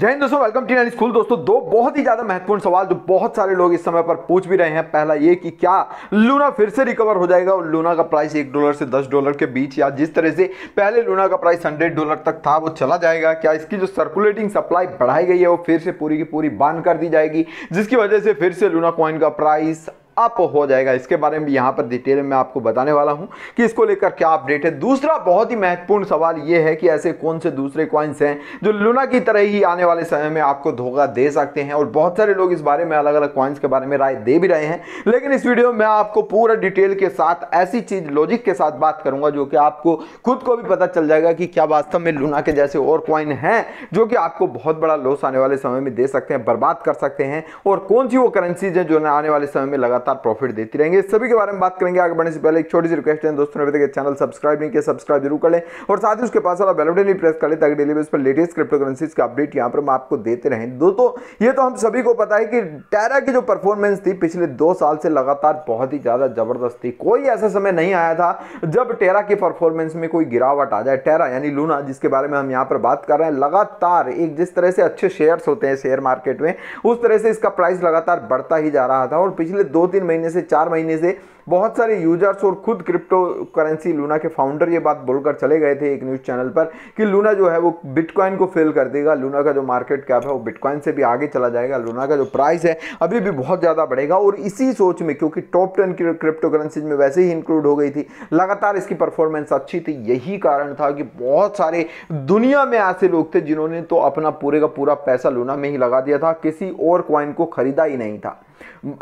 जय हिंद दोस्तों welcome T school दोस्तों दो बहुत ही ज़्यादा महत्वपूर्ण सवाल जो बहुत सारे लोग इस समय पर पूछ भी रहे हैं पहला ये कि क्या लूना फिर से रिकवर हो जाएगा और लूना का प्राइस एक डॉलर से दस डॉलर के बीच या जिस तरह से पहले लूना का प्राइस हंड्रेड डॉलर तक था वो चला जाएगा क्या इसकी जो सर्कुलेटिंग सप्लाई बढ़ाई गई है वो फिर से पूरी की पूरी बांध कर दी जाएगी जिसकी वजह से फिर से लूना कॉइन का प्राइस अप हो जाएगा इसके बारे में यहां पर डिटेल में आपको बताने वाला हूं कि इसको लेकर क्या अपडेट है दूसरा बहुत ही महत्वपूर्ण सवाल यह है कि ऐसे कौन से दूसरे क्वाइंस हैं जो लुना की तरह ही आने वाले समय में आपको धोखा दे सकते हैं और बहुत सारे लोग इस बारे में अलग अलग क्वाइंस के बारे में राय दे भी रहे हैं लेकिन इस वीडियो में आपको पूरा डिटेल के साथ ऐसी चीज़ लॉजिक के साथ बात करूंगा जो कि आपको खुद को भी पता चल जाएगा कि क्या वास्तव में लूना के जैसे और क्वाइन है जो कि आपको बहुत बड़ा लॉस आने वाले समय में दे सकते हैं बर्बाद कर सकते हैं और कौन सी वो करेंसीज है जो आने वाले समय में लगातार लगातार प्रॉफिट देती रहेंगे सभी के बारे में बात करेंगे आगे बढ़ने से पहले एक छोटी सी रिक्वेस्ट है दोस्तों अभी तक चैनल सब्सक्राइब नहीं किया सब्सक्राइब जरूर कर लें और साथ ही उसके पास वाला बेलोटन भी प्रेस कर लें ताकि डेली बेस पर लेटेस्ट क्रिप्टो करेंसीज का अपडेट यहाँ पर हम आपको देते रहें दोस्तों ये तो हम सभी को पता है कि टैरा की जो परफॉर्मेंस थी पिछले दो साल से लगातार बहुत ही ज़्यादा जबरदस्त थी कोई ऐसा समय नहीं आया था जब टेरा की परफॉर्मेंस में कोई गिरावट आ जाए टेरा यानी लूना जिसके बारे में हम यहाँ पर बात कर रहे हैं लगातार एक जिस तरह से अच्छे शेयर्स होते हैं शेयर मार्केट में उस तरह से इसका प्राइस लगातार बढ़ता ही जा रहा था और पिछले दो तीन महीने से चार महीने से बहुत सारे यूजर्स और खुद क्रिप्टो करेंसी लूना के फाउंडर ये बात बोलकर चले गए थे एक न्यूज़ चैनल पर कि लूना जो है वो बिटकॉइन को फेल कर देगा लूना का जो मार्केट कैप है वो बिटकॉइन से भी आगे चला जाएगा लूना का जो प्राइस है अभी भी बहुत ज़्यादा बढ़ेगा और इसी सोच में क्योंकि टॉप टेन क्रिप्टो करेंसीज में वैसे ही इंक्लूड हो गई थी लगातार इसकी परफॉर्मेंस अच्छी थी यही कारण था कि बहुत सारे दुनिया में ऐसे लोग थे जिन्होंने तो अपना पूरे का पूरा पैसा लूना में ही लगा दिया था किसी और क्वाइन को खरीदा ही नहीं था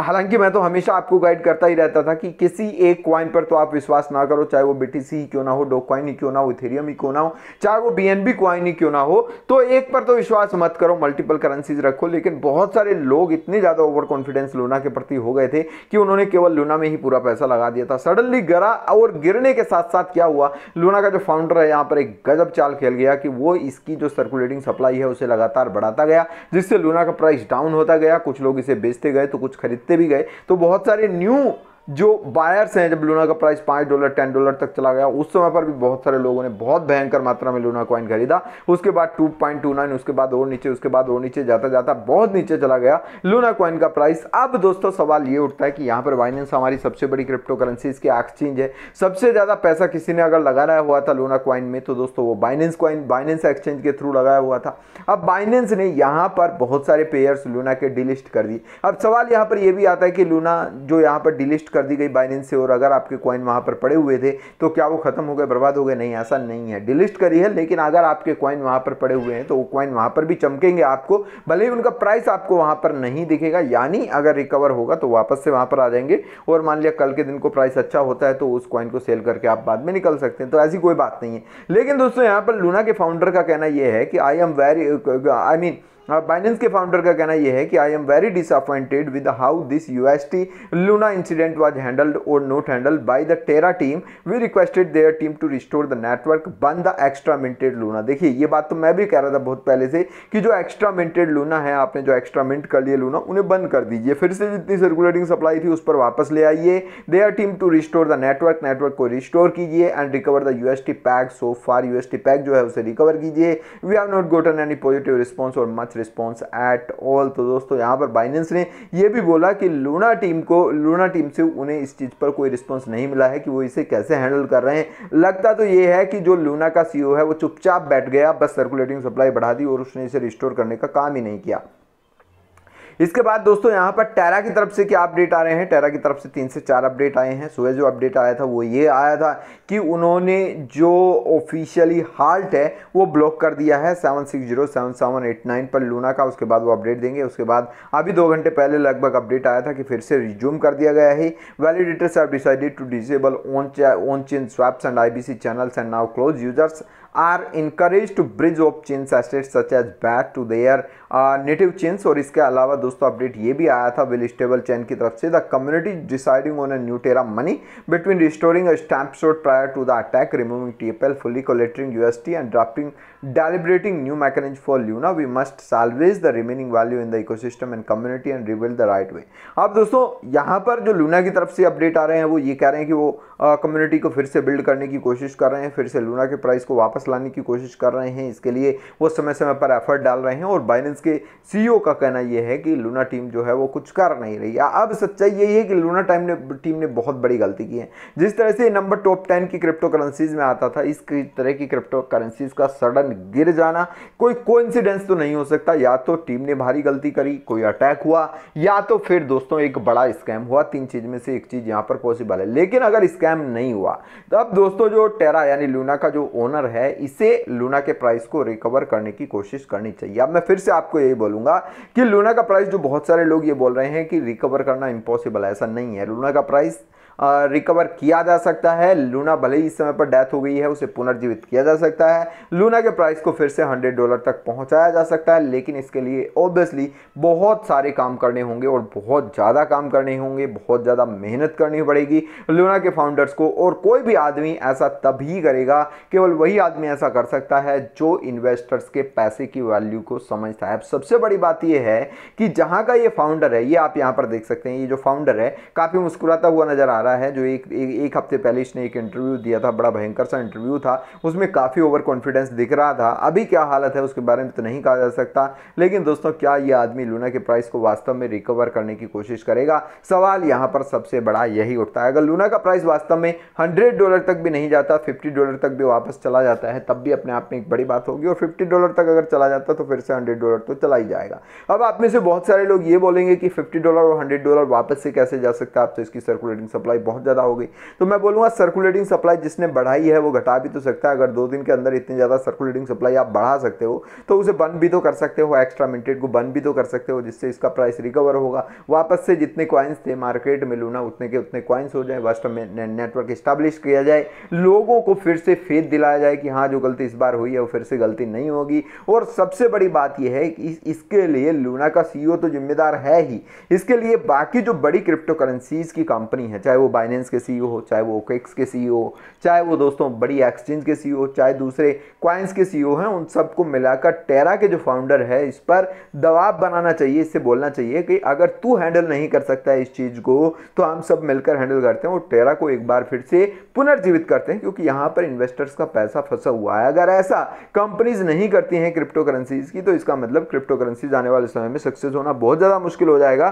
हालांकि मैं तो हमेशा आपको गाइड करता ही रहता था कि कि किसी एक क्वाइन पर तो आप विश्वास ना करो चाहे वो बीटीसी ही क्यों ना हो डो ही क्यों ना हो इथेरियम ही क्यों ना हो चाहे वो बीएनबी क्वाइन ही क्यों ना हो तो एक पर तो विश्वास मत करो मल्टीपल करेंसीज रखो लेकिन बहुत सारे लोग इतने ज़्यादा ओवर कॉन्फिडेंस लूना के प्रति हो गए थे कि उन्होंने केवल लूना में ही पूरा पैसा लगा दिया था सडनली गरा और गिरने के साथ साथ क्या हुआ लूना का जो फाउंडर है यहाँ पर एक गजब चाल खेल गया कि वो इसकी जो सर्कुलेटिंग सप्लाई है उसे लगातार बढ़ाता गया जिससे लूना का प्राइस डाउन होता गया कुछ लोग इसे बेचते गए तो कुछ खरीदते भी गए तो बहुत सारे न्यू जो बायर्स हैं जब लूना का प्राइस पाँच डॉलर टेन डॉलर तक चला गया उस समय पर भी बहुत सारे लोगों ने बहुत भयंकर मात्रा में लूना कॉइन खरीदा उसके बाद टू पॉइंट टू नाइन उसके बाद और नीचे उसके बाद और नीचे जाता जाता बहुत नीचे चला गया लूना कॉइन का प्राइस अब दोस्तों सवाल ये उठता है कि यहाँ पर वाइनेंस हमारी सबसे बड़ी क्रिप्टो करेंसी इसकी एक्सचेंज है सबसे ज़्यादा पैसा किसी ने अगर लगाया हुआ था लूना कॉइन में तो दोस्तों वो बाइनेंस कॉइन बाइनेंस एक्सचेंज के थ्रू लगाया हुआ था अब बाइनेंस ने यहाँ पर बहुत सारे पेयर्स लूना के डिलिस्ट कर दिए अब सवाल यहाँ पर यह भी आता है कि लूना जो यहाँ पर डिलिस्ट कर कर दी गई बाइनेंस से और अगर आपके कॉइन वहाँ पर पड़े हुए थे तो क्या वो ख़त्म हो गए बर्बाद हो गए नहीं ऐसा नहीं है डिलिस्ट करी है लेकिन अगर आपके कॉइन वहाँ पर पड़े हुए हैं तो वो कॉइन वहाँ पर भी चमकेंगे आपको भले ही उनका प्राइस आपको वहाँ पर नहीं दिखेगा यानी अगर रिकवर होगा तो वापस से वहाँ पर आ जाएंगे और मान लिया कल के दिन को प्राइस अच्छा होता है तो उस कॉइन को सेल करके आप बाद में निकल सकते हैं तो ऐसी कोई बात नहीं है लेकिन दोस्तों यहाँ पर लूना के फाउंडर का कहना यह है कि I am very I mean Binance हाँ, के फाउंडर का कहना यह है कि I am very disappointed with how this U S T Luna incident was handled और not handled by the Terra team we requested their team to restore the network burn the extra minted Luna देखिए ये बात तो मैं भी कह रहा था बहुत पहले से कि जो एक्स्ट्रा मिंटेड लूना है आपने जो एक्स्ट्रा मिंट कर लिया लूना उन्हें बंद कर दीजिए फिर से जितनी सर्कुलेटिंग सप्लाई थी उस पर वापस ले आइए their team to restore the network network को रिस्टोर कीजिए and recover the UST peg so far UST peg जो है उसे रिकवर कीजिए we have not gotten any positive response और मच रिस्पॉन्स एट ऑल तो दोस्तों यहाँ पर बाइनेंस ने यह भी बोला कि लूना टीम को लूना टीम से उन्हें इस चीज़ पर कोई रिस्पॉन्स नहीं मिला है कि वो इसे कैसे हैंडल कर रहे हैं लगता तो ये है कि जो लूना का सी e है वो चुपचाप बैठ गया बस सर्कुलेटिंग सप्लाई बढ़ा दी और उसने इसे रिस्टोर करने का काम ही नहीं किया इसके बाद दोस्तों यहाँ पर टेरा की तरफ से क्या अपडेट आ रहे हैं टेरा की तरफ से तीन से चार अपडेट आए हैं सुबह जो अपडेट आया था वो ये आया था कि उन्होंने जो ऑफिशियली हाल्ट है वो ब्लॉक कर दिया है seven six zero seven seven eight nine पर लूना का उसके बाद वो अपडेट देंगे उसके बाद अभी दो घंटे पहले लगभग अपडेट आया था कि फिर से रिज्यूम कर दिया गया है validators have decided to disable on on chain swaps and I channels and now close users are encourage to bridge off chains assets such as back to their native chains और इसके अलावा दोस्तों update ये भी आया था will stable chain की तरफ से the community deciding on a new Terra money between restoring a snapshot prior to the attack removing TFL fully as UST and drafting deliberating new mechanism for Luna we must salvage the remaining value in the ecosystem and community and rebuild the right way अब दोस्तों यहाँ पर जो Luna की तरफ से update आ रहे हैं वो ये कह रहे हैं कि वो कम्युनिटी uh, को फिर से बिल्ड करने की कोशिश कर रहे हैं फिर से लूना के प्राइस को वापस वापस लाने की कोशिश कर रहे हैं इसके लिए वो समय समय पर एफर्ट डाल रहे हैं और बाइनेंस के सीईओ e का कहना यह है कि लूना टीम जो है वो कुछ कर नहीं रही अब सच्चाई यही है कि लूना टाइम ने टीम ने बहुत बड़ी गलती की है जिस तरह से नंबर टॉप टेन की क्रिप्टो करेंसीज में आता था इस तरह की क्रिप्टो करेंसीज का सडन गिर जाना कोई कोइंसिडेंस तो नहीं हो सकता या तो टीम ने भारी गलती करी कोई अटैक हुआ या तो फिर दोस्तों एक बड़ा स्कैम हुआ तीन चीज में से एक चीज यहां पर पॉसिबल है लेकिन अगर स्कैम नहीं हुआ तो अब दोस्तों जो टेरा यानी लूना का जो ओनर है है इसे लूना के प्राइस को रिकवर करने की कोशिश करनी चाहिए अब मैं फिर से आपको यही बोलूंगा कि लूना का प्राइस जो बहुत सारे लोग ये बोल रहे हैं कि रिकवर करना इम्पॉसिबल ऐसा नहीं है लूना का प्राइस रिकवर किया जा सकता है लूना भले ही इस समय पर डेथ हो गई है उसे पुनर्जीवित किया जा सकता है लूना के प्राइस को फिर से हंड्रेड डॉलर तक पहुंचाया जा सकता है लेकिन इसके लिए ऑब्वियसली बहुत सारे काम करने होंगे और बहुत ज़्यादा काम करने होंगे बहुत ज़्यादा मेहनत करनी पड़ेगी लूना के फाउंडर्स को और कोई भी आदमी ऐसा तभी करेगा केवल वही आदमी ऐसा कर सकता है जो इन्वेस्टर्स के पैसे की वैल्यू को समझता है सबसे बड़ी बात यह है कि जहाँ का ये फाउंडर है ये आप यहाँ पर देख सकते हैं ये जो फाउंडर है काफ़ी मुस्कुराता हुआ नज़र आ रहा है रहा है जो एक एक, एक हफ्ते पहले इसने एक इंटरव्यू दिया था बड़ा भयंकर सा इंटरव्यू था उसमें काफ़ी ओवर कॉन्फिडेंस दिख रहा था अभी क्या हालत है उसके बारे में तो नहीं कहा जा सकता लेकिन दोस्तों क्या ये आदमी लूना के प्राइस को वास्तव में रिकवर करने की कोशिश करेगा सवाल यहाँ पर सबसे बड़ा यही उठता है अगर लूना का प्राइस वास्तव में हंड्रेड डॉलर तक भी नहीं जाता फिफ्टी डॉलर तक भी वापस चला जाता है तब भी अपने आप में एक बड़ी बात होगी और फिफ्टी डॉलर तक अगर चला जाता तो फिर से हंड्रेड डॉलर तो चला ही जाएगा अब आप में से बहुत सारे लोग ये बोलेंगे कि फिफ्टी डॉलर और हंड्रेड डॉलर वापस से कैसे जा सकता है आपसे तो इसकी सर्कुलेटिंग सप्लाई सप्लाई बहुत ज़्यादा हो गई तो मैं बोलूँगा सर्कुलेटिंग सप्लाई जिसने बढ़ाई है वो घटा भी तो सकता है अगर दो दिन के अंदर इतनी ज़्यादा सर्कुलेटिंग सप्लाई आप बढ़ा सकते हो तो उसे बंद भी तो कर सकते हो एक्स्ट्रा मिनटेड को बंद भी तो कर सकते हो जिससे इसका प्राइस रिकवर होगा वापस से जितने क्वाइंस थे मार्केट में लूना उतने के उतने क्वाइंस हो जाए वास्तव में नेटवर्क इस्टेब्लिश किया जाए लोगों को फिर से फेद दिलाया जाए कि हाँ जो गलती इस बार हुई है वो फिर से गलती नहीं होगी और सबसे बड़ी बात यह है कि इसके लिए लूना का सीईओ तो जिम्मेदार है ही इसके लिए बाकी जो बड़ी क्रिप्टो करेंसीज की कंपनी है चाहे वो बाइनेंस के सीईओ e हो चाहे वो ओकेक्स के सीईओ e हो चाहे वो दोस्तों बड़ी एक्सचेंज के सीईओ e हो चाहे दूसरे क्वाइंस के सीईओ हैं उन सबको मिलाकर टेरा के जो फाउंडर है इस पर दबाव बनाना चाहिए इससे बोलना चाहिए कि अगर तू हैंडल नहीं कर सकता है इस चीज़ को तो हम सब मिलकर हैंडल करते हैं और टेरा को एक बार फिर से पुनर्जीवित करते हैं क्योंकि यहाँ पर इन्वेस्टर्स का पैसा फंसा हुआ है अगर ऐसा कंपनीज नहीं करती हैं क्रिप्टो करेंसीज की तो इसका मतलब क्रिप्टो करेंसीज आने वाले समय में सक्सेस होना बहुत ज़्यादा मुश्किल हो जाएगा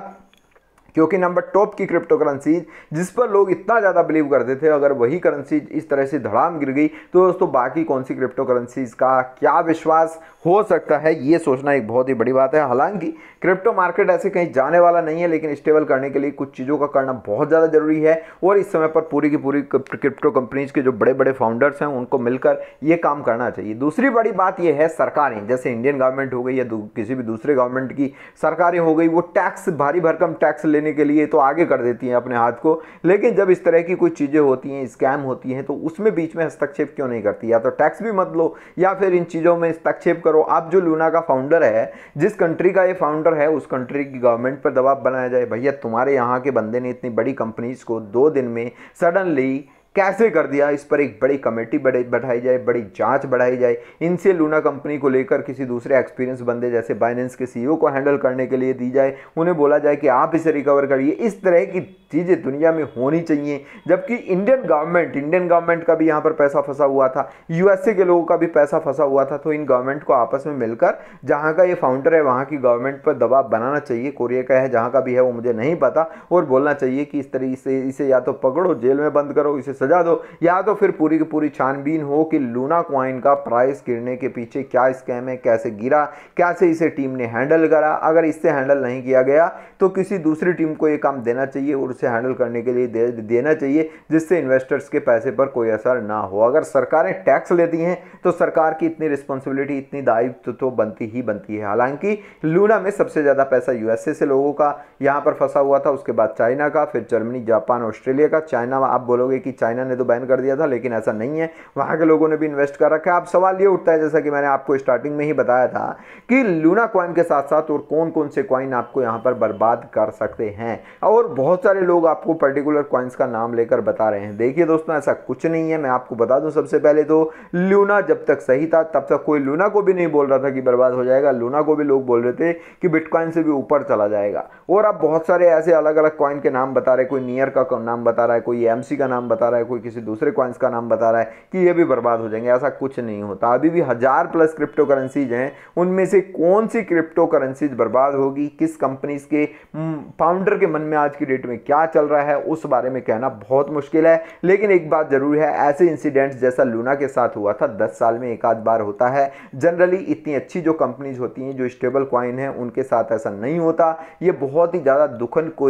क्योंकि नंबर टॉप की क्रिप्टो करेंसी जिस पर लोग इतना ज़्यादा बिलीव करते थे अगर वही करेंसी इस तरह से धड़ाम गिर गई तो दोस्तों बाकी कौन सी क्रिप्टो करेंसीज का क्या विश्वास हो सकता है ये सोचना एक बहुत ही बड़ी बात है हालांकि क्रिप्टो मार्केट ऐसे कहीं जाने वाला नहीं है लेकिन स्टेबल करने के लिए कुछ चीज़ों का करना बहुत ज़्यादा ज़रूरी है और इस समय पर पूरी की पूरी क्रिप्टो कंपनीज के जो बड़े बड़े फाउंडर्स हैं उनको मिलकर ये काम करना चाहिए दूसरी बड़ी बात यह है सरकारें जैसे इंडियन गवर्नमेंट हो गई या किसी भी दूसरे गवर्नमेंट की सरकारें हो गई वो टैक्स भारी भरकम टैक्स लेने देने के लिए तो आगे कर देती हैं अपने हाथ को लेकिन जब इस तरह की कुछ चीज़ें होती हैं स्कैम होती हैं तो उसमें बीच में हस्तक्षेप क्यों नहीं करती या तो टैक्स भी मत लो या फिर इन चीज़ों में हस्तक्षेप करो आप जो लूना का फाउंडर है जिस कंट्री का ये फाउंडर है उस कंट्री की गवर्नमेंट पर दबाव बनाया जाए भैया तुम्हारे यहाँ के बंदे ने इतनी बड़ी कंपनीज को दो दिन में सडनली कैसे कर दिया इस पर एक बड़ी कमेटी बढ़ाई जाए बड़ी जांच बढ़ाई जाए इनसे लूना कंपनी को लेकर किसी दूसरे एक्सपीरियंस बंदे जैसे बाइनेंस के सीईओ को हैंडल करने के लिए दी जाए उन्हें बोला जाए कि आप इसे रिकवर करिए इस तरह की चीज़ें दुनिया में होनी चाहिए जबकि इंडियन गवर्नमेंट इंडियन गवर्नमेंट का भी यहाँ पर पैसा फंसा हुआ था यूएसए के लोगों का भी पैसा फंसा हुआ था तो इन गवर्नमेंट को आपस में मिलकर जहाँ का ये फाउंडर है वहाँ की गवर्नमेंट पर दबाव बनाना चाहिए कोरिया का है जहाँ का भी है वो मुझे नहीं पता और बोलना चाहिए कि इस तरीके से इसे या तो पकड़ो जेल में बंद करो इसे सजा दो या तो फिर पूरी की पूरी छानबीन हो कि लूना क्वाइन का प्राइस गिरने के पीछे क्या स्कैम है कैसे गिरा कैसे इसे टीम ने हैंडल करा अगर इससे हैंडल नहीं किया गया तो किसी दूसरी टीम को ये काम देना चाहिए और उसे हैंडल करने के लिए दे, देना चाहिए जिससे इन्वेस्टर्स के पैसे पर कोई असर ना हो अगर सरकारें टैक्स लेती हैं तो सरकार की इतनी रिस्पॉन्सिबिलिटी इतनी दायित्व तो, बनती ही बनती है हालांकि लूना में सबसे ज़्यादा पैसा यूएसए से लोगों का यहाँ पर फंसा हुआ था उसके बाद चाइना का फिर जर्मनी जापान ऑस्ट्रेलिया का चाइना आप बोलोगे कि चाइना चाइना ने तो बैन कर दिया था लेकिन ऐसा नहीं है वहाँ के लोगों ने भी इन्वेस्ट कर रखा है अब सवाल ये उठता है जैसा कि मैंने आपको स्टार्टिंग में ही बताया था कि लूना क्वाइन के साथ साथ और कौन कौन से क्वाइन आपको यहाँ पर बर्बाद कर सकते हैं और बहुत सारे लोग आपको पर्टिकुलर क्वाइंस का नाम लेकर बता रहे हैं देखिए दोस्तों ऐसा कुछ नहीं है मैं आपको बता दूँ सबसे पहले तो लूना जब तक सही था तब तक कोई लूना को भी नहीं बोल रहा था कि बर्बाद हो जाएगा लूना को भी लोग बोल रहे थे कि बिटकॉइन से भी ऊपर चला जाएगा और आप बहुत सारे ऐसे अलग अलग कॉइन के नाम बता रहे कोई नियर का नाम बता रहा है कोई एमसी का नाम बता रहा है रहा है कोई किसी दूसरे कॉइन्स का नाम बता रहा है कि ये भी बर्बाद हो जाएंगे ऐसा कुछ नहीं होता अभी भी हज़ार प्लस क्रिप्टो करेंसीज हैं उनमें से कौन सी क्रिप्टो करेंसीज बर्बाद होगी किस कंपनीज के फाउंडर हम्म, के मन में आज की डेट में क्या चल रहा है उस बारे में कहना बहुत मुश्किल है लेकिन एक बात ज़रूर है ऐसे इंसिडेंट्स जैसा लूना के साथ हुआ था दस साल में एक आध बार होता है जनरली इतनी अच्छी जो कंपनीज होती हैं जो स्टेबल कॉइन है उनके साथ ऐसा नहीं होता ये बहुत ही ज़्यादा दुखन को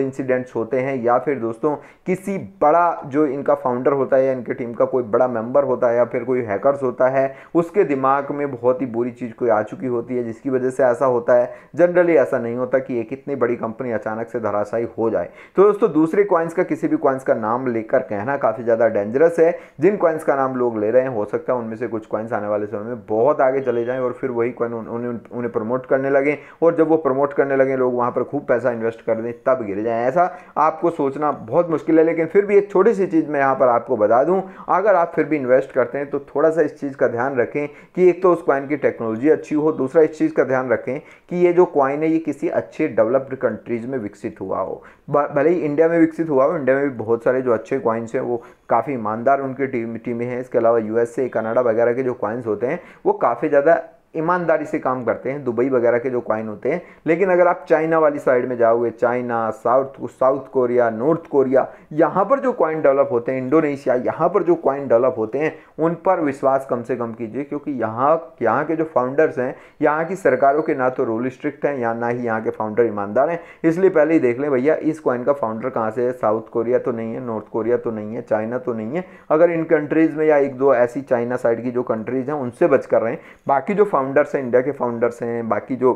होते हैं या फिर दोस्तों किसी बड़ा जो इनका फाउंड फाउंडर होता है या इनके टीम का कोई बड़ा मेंबर होता है या फिर कोई हैकर्स होता है उसके दिमाग में बहुत ही बुरी चीज़ कोई आ चुकी होती है जिसकी वजह से ऐसा होता है जनरली ऐसा नहीं होता कि एक इतनी बड़ी कंपनी अचानक से धराशाई हो जाए तो दोस्तों दूसरे कॉइन्स का किसी भी कॉइन्स का नाम लेकर कहना काफ़ी ज़्यादा डेंजरस है जिन कॉइन्स का नाम लोग ले रहे हैं हो सकता है उनमें से कुछ कॉइन्स आने वाले समय में बहुत आगे चले जाएँ और फिर वही कॉइन उन्हें उन्हें प्रमोट करने लगें और जब वो प्रमोट करने लगे लोग वहाँ पर खूब पैसा इन्वेस्ट कर दें तब गिर जाएँ ऐसा आपको सोचना बहुत मुश्किल है लेकिन फिर भी एक छोटी सी चीज़ मैं यहाँ पर पर आपको बता दूं अगर आप फिर भी इन्वेस्ट करते हैं तो थोड़ा सा इस चीज़ का ध्यान रखें कि एक तो उस क्वाइन की टेक्नोलॉजी अच्छी हो दूसरा इस चीज़ का ध्यान रखें कि ये जो क्वाइन है ये किसी अच्छे डेवलप्ड कंट्रीज़ में विकसित हुआ हो भले ही इंडिया में विकसित हुआ हो इंडिया में भी बहुत सारे जो अच्छे क्वाइंस हैं वो काफ़ी ईमानदार उनकी टीम टीमें हैं इसके अलावा यूएसए कनाडा वगैरह के जो कॉइन्स होते हैं वो काफ़ी ज़्यादा ईमानदारी से काम करते हैं दुबई वगैरह के जो कॉइन होते हैं लेकिन अगर आप चाइना वाली साइड में जाओगे China south south Korea north Korea यहाँ पर जो कॉइन डेवलप होते हैं इंडोनेशिया यहाँ पर जो कॉइन डेवलप होते हैं उन पर विश्वास कम से कम कीजिए क्योंकि यहाँ यहाँ के जो फाउंडर्स हैं यहाँ की सरकारों के ना तो रूल स्ट्रिक्ट हैं या ना ही यहाँ के फाउंडर ईमानदार हैं इसलिए पहले ही देख लें भैया इस कॉइन का फाउंडर कहाँ से है साउथ कोरिया तो नहीं है नॉर्थ कोरिया तो नहीं है चाइना तो नहीं है अगर इन कंट्रीज़ में या एक दो ऐसी चाइना साइड की जो कंट्रीज़ हैं उनसे बच कर रहे हैं बाकी जो फाउंडर्स हैं इंडिया के फाउंडर्स हैं बाकी जो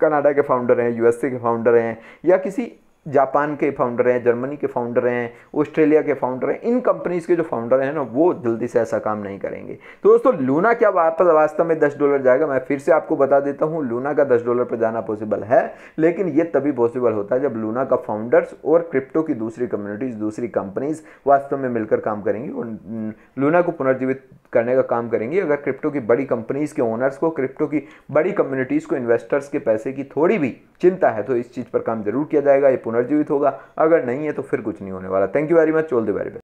कनाडा के फाउंडर हैं यूएसए के फाउंडर हैं या किसी जापान के फाउंडर हैं जर्मनी के फाउंडर हैं ऑस्ट्रेलिया के फाउंडर हैं इन कंपनीज़ के जो फाउंडर हैं ना वो जल्दी से ऐसा काम नहीं करेंगे तो दोस्तों लूना क्या वापस वास्तव में दस डॉलर जाएगा मैं फिर से आपको बता देता हूँ लूना का दस डॉलर पर जाना पॉसिबल है लेकिन ये तभी पॉसिबल होता है जब लूना का फाउंडर्स और क्रिप्टो की दूसरी कम्युनिटीज़ दूसरी कंपनीज़ वास्तव में मिलकर काम करेंगी और लूना को पुनर्जीवित करने का काम करेंगी अगर क्रिप्टो की बड़ी कंपनीज़ के ओनर्स को क्रिप्टो की बड़ी कम्युनिटीज़ को इन्वेस्टर्स के पैसे की थोड़ी भी चिंता है तो इस चीज़ पर काम जरूर किया जाएगा ये पुनर्जीवित होगा अगर नहीं है तो फिर कुछ नहीं होने वाला thank you very much all the very best